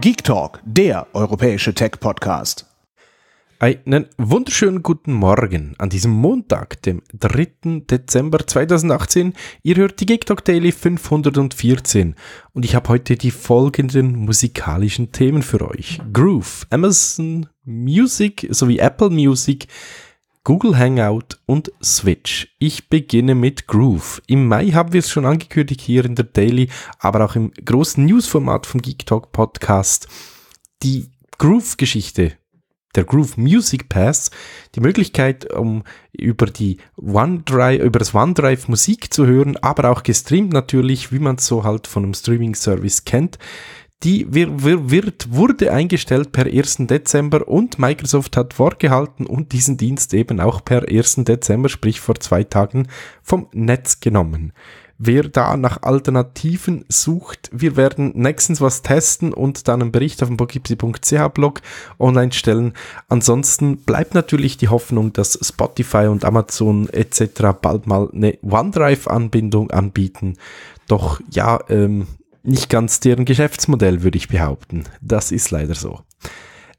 Geek Talk, der europäische Tech-Podcast. Einen wunderschönen guten Morgen an diesem Montag, dem 3. Dezember 2018. Ihr hört die Geek Talk Daily 514 und ich habe heute die folgenden musikalischen Themen für euch. Groove, Amazon Music sowie Apple Music Google Hangout und Switch. Ich beginne mit Groove. Im Mai haben wir es schon angekündigt hier in der Daily, aber auch im großen Newsformat vom Geek Talk Podcast. Die Groove-Geschichte, der Groove Music Pass, die Möglichkeit, um über die OneDrive, über das OneDrive Musik zu hören, aber auch gestreamt natürlich, wie man es so halt von einem Streaming-Service kennt die wird, wurde eingestellt per 1. Dezember und Microsoft hat Wort gehalten und diesen Dienst eben auch per 1. Dezember, sprich vor zwei Tagen, vom Netz genommen. Wer da nach Alternativen sucht, wir werden nächstens was testen und dann einen Bericht auf dem bogipsi.ch Blog online stellen. Ansonsten bleibt natürlich die Hoffnung, dass Spotify und Amazon etc. bald mal eine OneDrive-Anbindung anbieten. Doch ja, ähm, nicht ganz deren Geschäftsmodell, würde ich behaupten. Das ist leider so.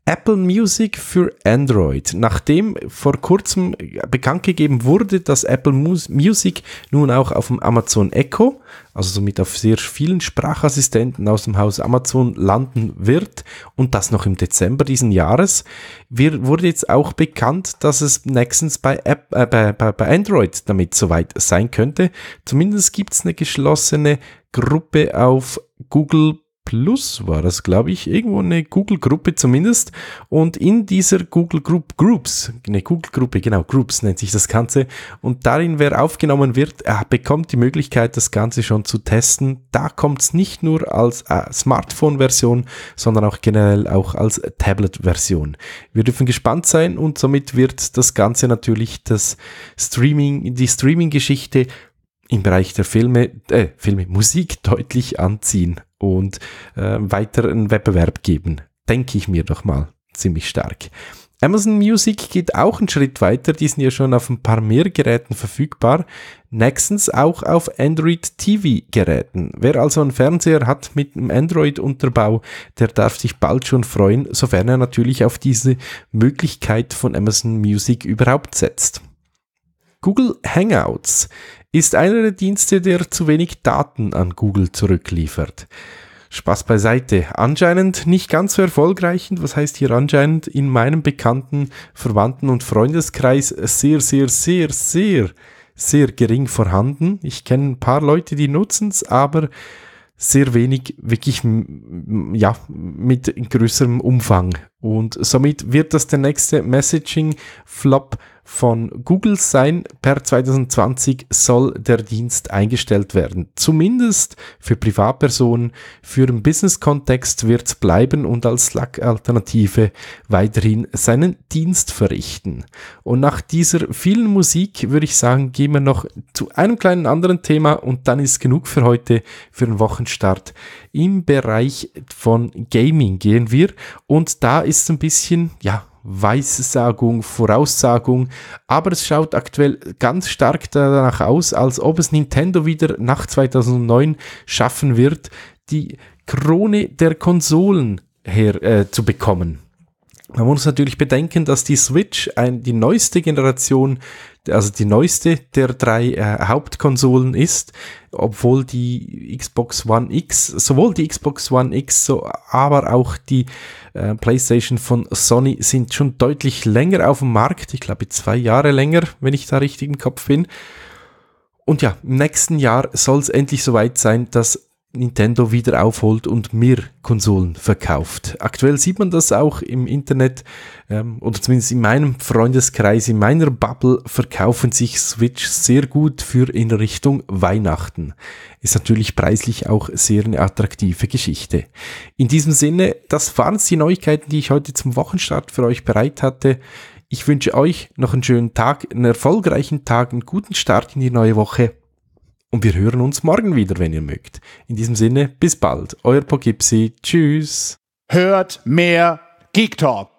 Apple Music für Android. Nachdem vor kurzem bekannt gegeben wurde, dass Apple Music nun auch auf dem Amazon Echo, also somit auf sehr vielen Sprachassistenten aus dem Haus Amazon landen wird und das noch im Dezember diesen Jahres, wurde jetzt auch bekannt, dass es nächstens bei, App, äh, bei, bei, bei Android damit soweit sein könnte. Zumindest gibt es eine geschlossene Gruppe auf Google Plus war das, glaube ich, irgendwo eine Google-Gruppe zumindest. Und in dieser Google Group Groups, eine Google-Gruppe, genau, Groups nennt sich das Ganze. Und darin, wer aufgenommen wird, bekommt die Möglichkeit, das Ganze schon zu testen. Da kommt es nicht nur als äh, Smartphone-Version, sondern auch generell auch als Tablet-Version. Wir dürfen gespannt sein und somit wird das Ganze natürlich das Streaming, die Streaming-Geschichte im Bereich der Filme, äh, Filme, Musik deutlich anziehen und äh, weiteren Wettbewerb geben. Denke ich mir doch mal ziemlich stark. Amazon Music geht auch einen Schritt weiter, die sind ja schon auf ein paar mehr Geräten verfügbar. Nextens auch auf Android TV Geräten. Wer also einen Fernseher hat mit einem Android Unterbau, der darf sich bald schon freuen, sofern er natürlich auf diese Möglichkeit von Amazon Music überhaupt setzt. Google Hangouts ist einer der Dienste, der zu wenig Daten an Google zurückliefert. Spaß beiseite. Anscheinend nicht ganz so erfolgreich. Und was heißt hier anscheinend? In meinem bekannten Verwandten- und Freundeskreis sehr, sehr, sehr, sehr, sehr gering vorhanden. Ich kenne ein paar Leute, die nutzen es, aber sehr wenig wirklich ja, mit größerem Umfang und somit wird das der nächste Messaging-Flop von Google sein. Per 2020 soll der Dienst eingestellt werden. Zumindest für Privatpersonen. Für den Business-Kontext wird es bleiben und als Slack-Alternative weiterhin seinen Dienst verrichten. Und nach dieser vielen Musik würde ich sagen, gehen wir noch zu einem kleinen anderen Thema und dann ist genug für heute, für den Wochenstart. Im Bereich von Gaming gehen wir und da ist ist ein bisschen, ja, Weissagung, Voraussagung, aber es schaut aktuell ganz stark danach aus, als ob es Nintendo wieder nach 2009 schaffen wird, die Krone der Konsolen her, äh, zu bekommen. Man muss natürlich bedenken, dass die Switch ein, die neueste Generation also die neueste der drei äh, Hauptkonsolen ist, obwohl die Xbox One X, sowohl die Xbox One X, so, aber auch die äh, PlayStation von Sony sind schon deutlich länger auf dem Markt. Ich glaube, zwei Jahre länger, wenn ich da richtig im Kopf bin. Und ja, im nächsten Jahr soll es endlich soweit sein, dass Nintendo wieder aufholt und mehr Konsolen verkauft. Aktuell sieht man das auch im Internet ähm, oder zumindest in meinem Freundeskreis, in meiner Bubble verkaufen sich Switch sehr gut für in Richtung Weihnachten. Ist natürlich preislich auch sehr eine attraktive Geschichte. In diesem Sinne, das waren es die Neuigkeiten, die ich heute zum Wochenstart für euch bereit hatte. Ich wünsche euch noch einen schönen Tag, einen erfolgreichen Tag, einen guten Start in die neue Woche. Und wir hören uns morgen wieder, wenn ihr mögt. In diesem Sinne, bis bald. Euer Pogipsi. Tschüss. Hört mehr Geek Talk.